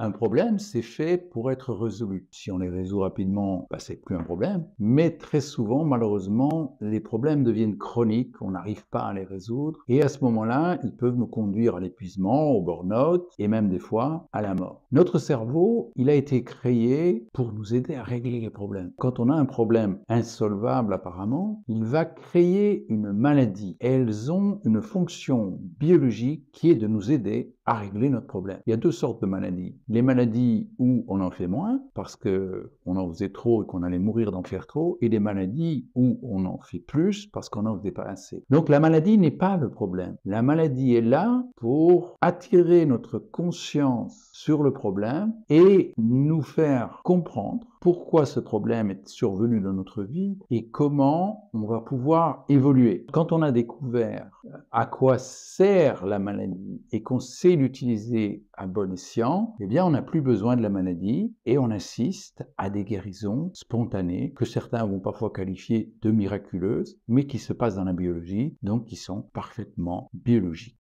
Un problème, c'est fait pour être résolu. Si on les résout rapidement, bah, c'est plus un problème. Mais très souvent, malheureusement, les problèmes deviennent chroniques, on n'arrive pas à les résoudre. Et à ce moment-là, ils peuvent nous conduire à l'épuisement, au burn-out et même des fois à la mort. Notre cerveau, il a été créé pour nous aider à régler les problèmes. Quand on a un problème insolvable apparemment, il va créer une maladie. Elles ont une fonction biologique qui est de nous aider à régler notre problème. Il y a deux sortes de maladies les maladies où on en fait moins parce que on en faisait trop et qu'on allait mourir d'en faire trop, et les maladies où on en fait plus parce qu'on en faisait pas assez. Donc la maladie n'est pas le problème. La maladie est là pour attirer notre conscience sur le problème et nous faire comprendre pourquoi ce problème est survenu dans notre vie et comment on va pouvoir évoluer. Quand on a découvert euh, à quoi sert la maladie et qu'on sait l'utiliser à bon escient, eh bien on n'a plus besoin de la maladie et on assiste à des guérisons spontanées que certains vont parfois qualifier de miraculeuses, mais qui se passent dans la biologie, donc qui sont parfaitement biologiques.